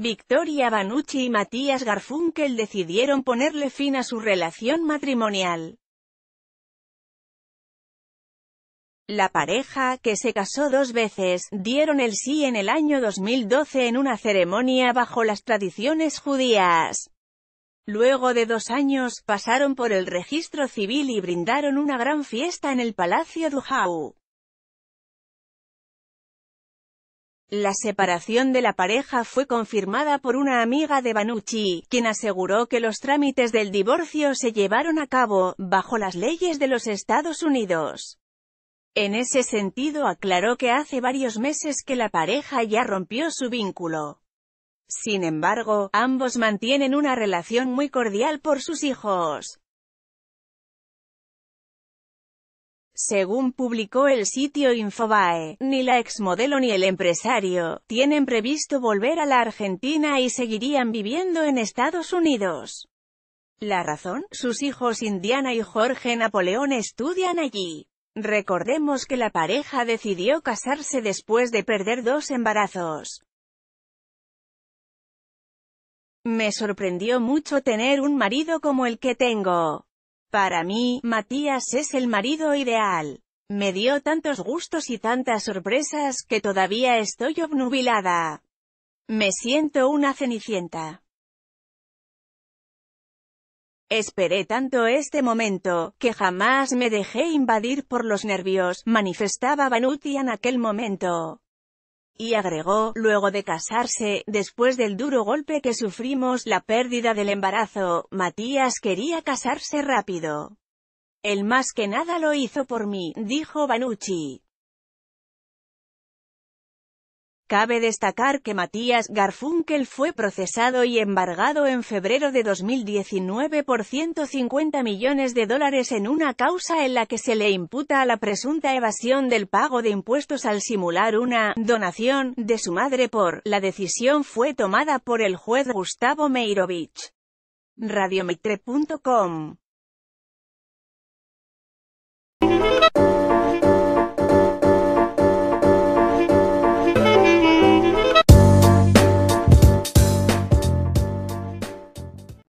Victoria Banucci y Matías Garfunkel decidieron ponerle fin a su relación matrimonial. La pareja, que se casó dos veces, dieron el sí en el año 2012 en una ceremonia bajo las tradiciones judías. Luego de dos años, pasaron por el registro civil y brindaron una gran fiesta en el Palacio Duhau. La separación de la pareja fue confirmada por una amiga de Banucci, quien aseguró que los trámites del divorcio se llevaron a cabo, bajo las leyes de los Estados Unidos. En ese sentido aclaró que hace varios meses que la pareja ya rompió su vínculo. Sin embargo, ambos mantienen una relación muy cordial por sus hijos. Según publicó el sitio Infobae, ni la exmodelo ni el empresario tienen previsto volver a la Argentina y seguirían viviendo en Estados Unidos. La razón, sus hijos Indiana y Jorge Napoleón estudian allí. Recordemos que la pareja decidió casarse después de perder dos embarazos. Me sorprendió mucho tener un marido como el que tengo. Para mí, Matías es el marido ideal. Me dio tantos gustos y tantas sorpresas que todavía estoy obnubilada. Me siento una cenicienta. Esperé tanto este momento, que jamás me dejé invadir por los nervios, manifestaba Vanuti en aquel momento. Y agregó, luego de casarse, después del duro golpe que sufrimos, la pérdida del embarazo, Matías quería casarse rápido. El más que nada lo hizo por mí, dijo Banucci. Cabe destacar que Matías Garfunkel fue procesado y embargado en febrero de 2019 por 150 millones de dólares en una causa en la que se le imputa a la presunta evasión del pago de impuestos al simular una «donación» de su madre por «la decisión fue tomada por el juez Gustavo Meirovich». Radiomitre.com